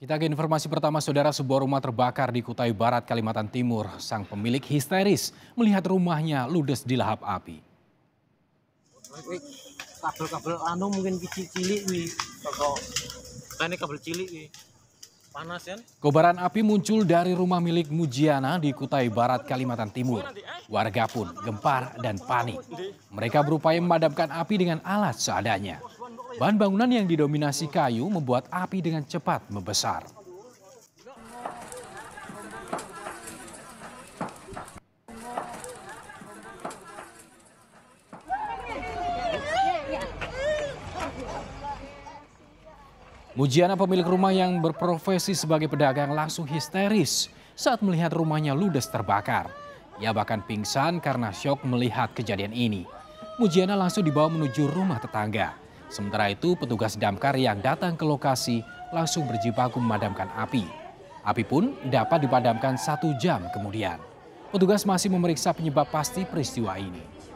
Kita ke informasi pertama, saudara sebuah rumah terbakar di Kutai Barat, Kalimantan Timur. Sang pemilik histeris melihat rumahnya ludes dilahap api. Kabel-kabel anu mungkin cilik Ini kabel cilik Panas ya? Kobaran api muncul dari rumah milik Mujiana di Kutai Barat, Kalimantan Timur. Warga pun gempar dan panik. Mereka berupaya memadamkan api dengan alat seadanya. Bahan bangunan yang didominasi kayu membuat api dengan cepat membesar. Mujiana pemilik rumah yang berprofesi sebagai pedagang langsung histeris saat melihat rumahnya ludes terbakar. Ia bahkan pingsan karena syok melihat kejadian ini. Mujiana langsung dibawa menuju rumah tetangga. Sementara itu, petugas damkar yang datang ke lokasi langsung berjibaku memadamkan api. Api pun dapat dipadamkan satu jam kemudian. Petugas masih memeriksa penyebab pasti peristiwa ini.